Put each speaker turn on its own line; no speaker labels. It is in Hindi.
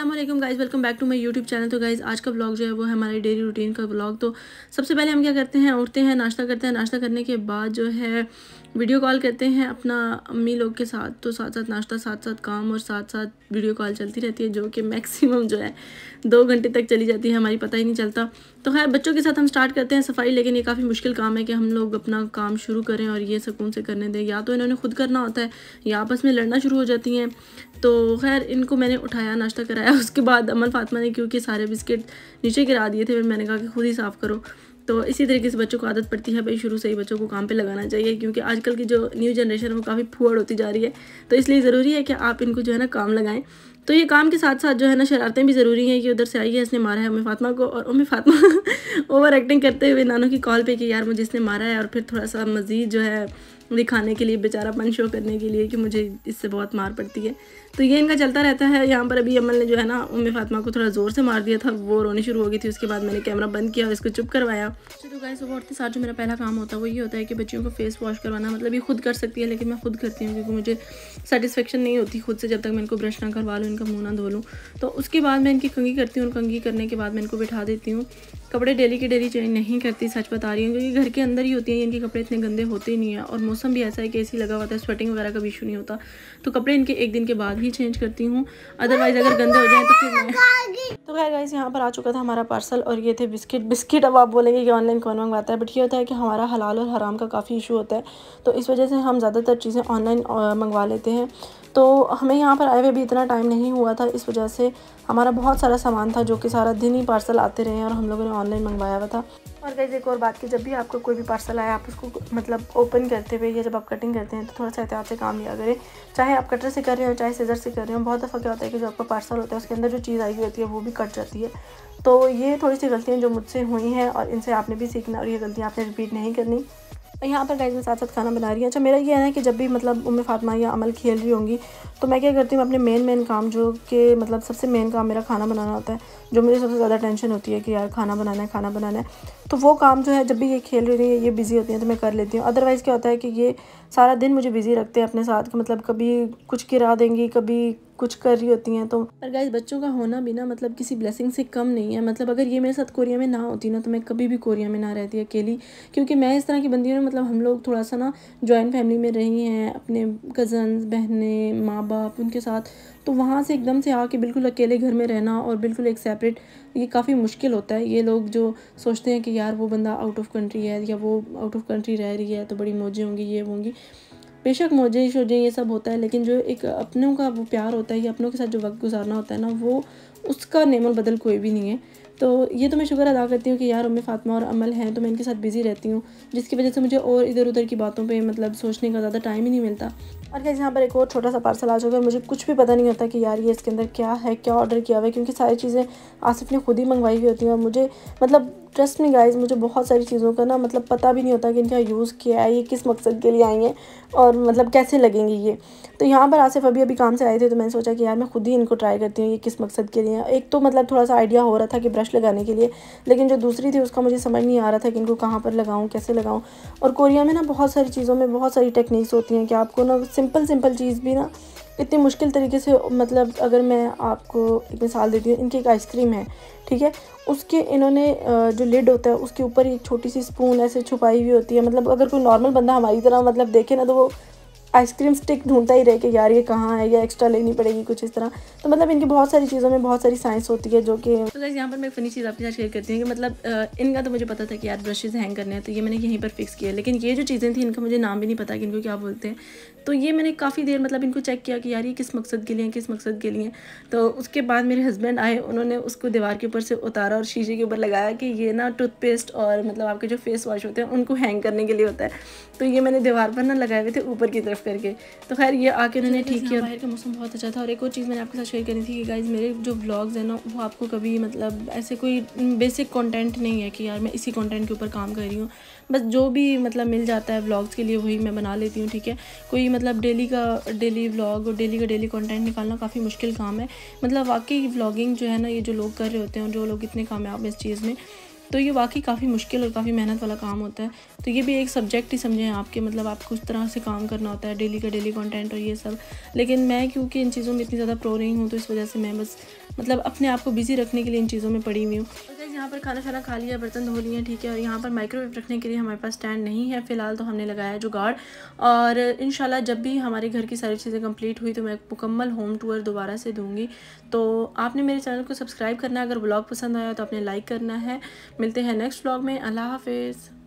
Aslam guys welcome back to my YouTube channel तो गाइज़ आज का ब्लॉग जो है वो है हमारे डेली रूटीन का ब्लॉग तो सबसे पहले हम क्या करते हैं उठते हैं नाश्ता करते हैं नाश्ता करने के बाद जो है वीडियो कॉल करते हैं अपना अम्मी लोग के साथ तो साथ साथ नाश्ता साथ साथ काम और साथ साथ वीडियो कॉल चलती रहती है जो कि मैक्सिमम जो है दो घंटे तक चली जाती है हमारी पता ही नहीं चलता तो खैर बच्चों के साथ हम स्टार्ट करते हैं सफाई लेकिन ये काफ़ी मुश्किल काम है कि हम लोग अपना काम शुरू करें और ये सुकून से करने दें या तो इन्होंने खुद करना होता है या आपस में लड़ना शुरू हो जाती हैं तो खैर इनको मैंने उठाया नाश्ता कराया है उसके बाद अमन फातमा ने क्योंकि सारे बिस्किट नीचे गिरा दिए थे फिर मैंने कहा कि खुद ही साफ़ करो तो इसी तरीके से बच्चों को आदत पड़ती है भाई शुरू से ही बच्चों को काम पे लगाना चाहिए क्योंकि आजकल की जो न्यू जनरेशन है वो काफ़ी फुअड़ होती जा रही है तो इसलिए ज़रूरी है कि आप इनको जो है ना काम लगाएं तो ये काम के साथ साथ जो है ना शरारतें भी ज़रूरी हैं कि उधर से आई है इसने मारा है उम्मी फातमा को और उम्मी फातमा ओवर एक्टिंग करते हुए नानों की कॉल पर कि यार मुझे इसने मारा है और फिर थोड़ा सा मज़ीद जो है दिखाने के लिए बेचारा पन शो करने के लिए कि मुझे इससे बहुत मार पड़ती है तो ये इनका चलता रहता है यहाँ पर अभी अमल ने जो है ना उम्मी फातमा को थोड़ा ज़ोर से मार दिया था वो रोनी शुरू हो गई थी उसके बाद मैंने कैमरा बंद किया और इसको चुप करवाया तो गाय सुबह उठते साथ जो मेरा पहला काम होता है वो ये होता है कि बच्चियों को फेस वॉश करवाना मतलब ये खुद कर सकती है लेकिन मैं खुद करती हूँ क्योंकि मुझे सेटिसफेक्शन नहीं होती खुद से जब तक मैं इनको ब्रश ना करवा लूँ इनका मुँह ना धो लूँ तो उसके बाद मैं इनकी कंगी करती हूँ कंगी करने के बाद मैं इनको बिठा देती हूँ कपड़े डेली की डेली चेंज नहीं करती सच बता रही हूँ क्योंकि घर के अंदर ही होती हैं इनके कपड़े इतने गंदे होते ही नहीं है और मौसम भी ऐसा है कि ए लगा हुआ है स्वेटिंग वगैरह का भी इशू नहीं होता तो कपड़े इनके एक दिन के बाद ही चेंज करती हूँ अदरवाइज़ अगर गंदे हो जाए तो फिर मैं तो खैर गाइस यहाँ पर आ चुका था हमारा पार्सल और ये थे बिस्किट बिस्किट अब आप बोलेंगे कि ऑनलाइन कौन मंगवाता है बट ये होता है कि हमारा हलाल और हराम का काफ़ी इशू होता है तो इस वजह से हम ज़्यादातर चीज़ें ऑनलाइन मंगवा लेते हैं तो हमें यहाँ पर आए हुए भी इतना टाइम नहीं हुआ था इस वजह से हमारा बहुत सारा सामान था जो कि सारा दिन ही पार्सल आते रहे और हम लोगों ने ऑनलाइन मंगवाया हुआ था और गाइज एक और बात की जब भी आपको कोई भी पार्सल आया आप उसको मतलब ओपन करते हुए करें जब आप कटिंग करते हैं तो थोड़ा सा एहतियात से काम लिया करें चाहे आप कटर से कर रहे हो चाहे सीजर से कर रहे हो बहुत दफ़ा क्या होता है कि जो आपका पार्सल होता है उसके अंदर जो चीज़ आई हुई होती है वो भी कट जाती है तो ये थोड़ी सी गलतियाँ जो मुझसे हुई हैं और इनसे आपने भी सीखना और ये गलतियाँ आपने रिपीट नहीं करनी यहाँ पर गाइज मैं साथ साथ खाना बना रही हूँ अच्छा मेरा ये है ना कि जब भी मतलब उम्र फातमा या अमल खेल रही होंगी तो मैं क्या करती हूँ अपने मेन मेन काम जो कि मतलब सबसे मेन काम मेरा खाना बनाना होता है जो मुझे सबसे ज़्यादा टेंशन होती है कि यार खाना बनाना है खाना बनाना है तो वो काम जो है जब भी ये खेल रही है ये बिज़ी होती हैं तो मैं कर लेती हूँ अदरवाइज़ क्या होता है कि ये सारा दिन मुझे बिज़ी रखते हैं अपने साथ मतलब कभी कुछ गिरा देंगी कभी कुछ कर रही होती हैं तो पर गाइज बच्चों का होना भी ना मतलब किसी ब्लेसिंग से कम नहीं है मतलब अगर ये मेरे साथ कोरिया में ना होती ना तो मैं कभी भी कोरिया में ना रहती अकेली क्योंकि मैं इस तरह की बंदी हूँ मतलब हम लोग थोड़ा सा ना जॉइंट फैमिली में रही हैं अपने कज़न्स बहनें माँ बाप उनके साथ तो वहाँ से एकदम से आके बिल्कुल अकेले घर में रहना और बिल्कुल एक सेपरेट ये काफ़ी मुश्किल होता है ये लोग जो सोचते हैं कि यार वो बंदा आउट ऑफ कंट्री है या वो आउट ऑफ कंट्री रह रही है तो बड़ी मौजें होंगी ये होंगी बेशक मौजे शोजे ये सब होता है लेकिन जो एक अपनों का वो प्यार होता है या अपनों के साथ जो वक्त गुजारना होता है ना वो उसका नेमल बदल कोई भी नहीं है तो ये तो मैं शुक्र अदा करती हूँ कि यार उम्मी फातमा और अमल हैं तो मैं इनके साथ बिज़ी रहती हूँ जिसकी वजह से मुझे और इधर उधर की बातों पे मतलब सोचने का ज़्यादा टाइम ही नहीं मिलता और क्या यहाँ पर एक और छोटा सा पार्सल आ चुका है मुझे कुछ भी पता नहीं होता कि यार ये इसके अंदर क्या है क्या ऑर्डर किया हुआ है क्योंकि सारी चीज़ें आसिफ ने खुद ही मंगवाई हुई होती हैं और मुझे मतलब ट्रस्ट में गाइज मुझे बहुत सारी चीज़ों का ना मतलब पता भी नहीं होता कि इनका यूज़ किया है ये किस मकसद के लिए आई हैं और मतलब कैसे लगेंगी ये तो यहाँ पर आसिफ अभी अभी काम से आए थे तो मैंने सोचा कि यार मैं खुद ही इनको ट्राई करती हूँ ये किस मकसद के लिए एक तो मतलब थोड़ा सा आइडिया हो रहा था कि ब्रश लगाने के लिए लेकिन जो दूसरी थी उसका मुझे समझ नहीं आ रहा था कि इनको कहाँ पर लगाऊँ कैसे लगाऊँ और कोरिया में ना बहुत सारी चीज़ों में बहुत सारी टेक्निक्स होती हैं कि आपको ना सिंपल सिंपल चीज़ भी ना इतनी मुश्किल तरीके से मतलब अगर मैं आपको एक मिसाल देती हूँ इनकी एक आइसक्रीम है ठीक है उसके इन्होंने जो लिड होता है उसके ऊपर एक छोटी सी स्पून ऐसे छुपाई हुई होती है मतलब अगर कोई नॉर्मल बंदा हमारी तरह मतलब देखे ना तो वो आइसक्रीम स्टिक ढूंढता ही रहे कि यार ये कहाँ है या एक्स्ट्रा लेनी पड़ेगी कुछ इस तरह तो मतलब इनकी बहुत सारी चीज़ों में बहुत सारी साइंस होती है जो कि तो यहाँ पर मैं फनी चीज़ आपके साथ शेयर करती हूँ कि मतलब इनका तो मुझे पता था कि यार ब्रशेज़ हैंग करने हैं तो ये मैंने यहीं पर फिक्स किया लेकिन ये जो चीज़ें थी इनका मुझे नाम भी नहीं पता कि इनको क्या बोलते हैं तो ये मैंने काफ़ी देर मतलब इनको चेक किया कि यार ये किस मकसद के लिए हैं किस मकसद के लिए हैं तो उसके बाद मेरे हस्बैंड आए उन्होंने उसको दीवार के ऊपर से उतारा और शीशे के ऊपर लगाया कि ये ना टूथपेस्ट और मतलब आपके जो फेस वॉश होते हैं उनको हैंग करने के लिए होता है तो ये मैंने दीवार पर ना लगाए हुए थे ऊपर की तरफ साफ़ करके तो खैर ये आके उन्होंने ठीक किया बाहर का मौसम बहुत अच्छा था और एक और चीज़ मैंने आपके साथ शेयर करनी थी कि गाइज मेरे जो ब्लॉग्स हैं ना वो आपको कभी मतलब ऐसे कोई बेसिक कॉन्टेंट नहीं है कि यार मैं इसी कॉन्टेंट के ऊपर काम कर रही हूँ बस जो भी मतलब मिल जाता है ब्लॉग्स के लिए वही मैं बना लेती हूँ ठीक है कोई मतलब डेली का डेली ब्लॉग और डेली का डेली कॉन्टेंट निकालना काफ़ी मुश्किल काम है मतलब वाकई ब्लॉगिंग जो है ना ये जो लोग कर रहे होते हैं जो लोग इतने कामयाब हैं इस चीज़ में तो ये वाकई काफ़ी मुश्किल और काफ़ी मेहनत वाला काम होता है तो ये भी एक सब्जेक्ट ही समझें आपके मतलब आपको उस तरह से काम करना होता है डेली का डेली कंटेंट और ये सब लेकिन मैं क्योंकि इन चीज़ों में इतनी ज़्यादा प्रो रही हूँ तो इस वजह से मैं बस मतलब अपने आप को बिज़ी रखने के लिए इन चीज़ों में पड़ी हुई हूँ यहाँ पर खाना खाना खा लिया बर्तन धो लिए ठीक है और यहाँ पर माइक्रोवेव रखने के लिए हमारे पास स्टैंड नहीं है फ़िलहाल तो हमने लगाया जुगाड़ और इन जब भी हमारे घर की सारी चीज़ें कंप्लीट हुई तो मैं मुकम्मल होम टूर दोबारा से दूँगी तो आपने मेरे चैनल को सब्सक्राइब करना है अगर ब्लॉग पसंद आया तो आपने लाइक करना है मिलते हैं नेक्स्ट ब्लॉग में अल्लाह हाफिज़